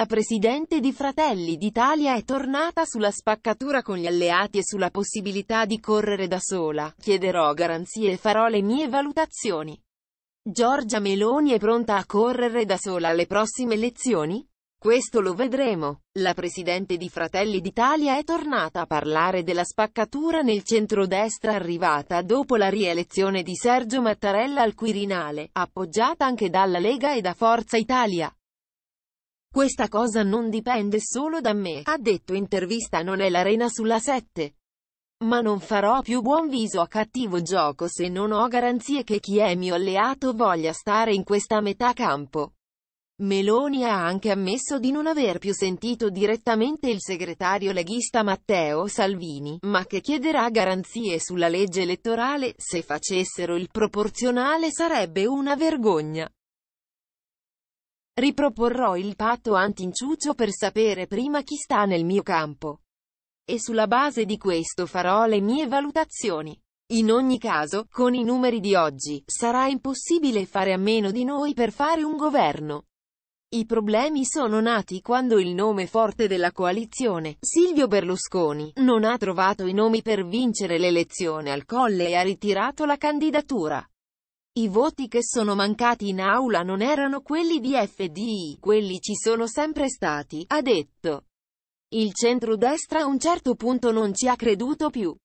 La presidente di Fratelli d'Italia è tornata sulla spaccatura con gli alleati e sulla possibilità di correre da sola. Chiederò garanzie e farò le mie valutazioni. Giorgia Meloni è pronta a correre da sola alle prossime elezioni? Questo lo vedremo. La presidente di Fratelli d'Italia è tornata a parlare della spaccatura nel centrodestra arrivata dopo la rielezione di Sergio Mattarella al Quirinale, appoggiata anche dalla Lega e da Forza Italia. Questa cosa non dipende solo da me, ha detto intervista non è l'arena sulla 7. Ma non farò più buon viso a cattivo gioco se non ho garanzie che chi è mio alleato voglia stare in questa metà campo. Meloni ha anche ammesso di non aver più sentito direttamente il segretario leghista Matteo Salvini, ma che chiederà garanzie sulla legge elettorale, se facessero il proporzionale sarebbe una vergogna. Riproporrò il patto antinciuccio per sapere prima chi sta nel mio campo. E sulla base di questo farò le mie valutazioni. In ogni caso, con i numeri di oggi, sarà impossibile fare a meno di noi per fare un governo. I problemi sono nati quando il nome forte della coalizione, Silvio Berlusconi, non ha trovato i nomi per vincere l'elezione al colle e ha ritirato la candidatura. I voti che sono mancati in aula non erano quelli di FDI, quelli ci sono sempre stati, ha detto. Il centrodestra a un certo punto non ci ha creduto più.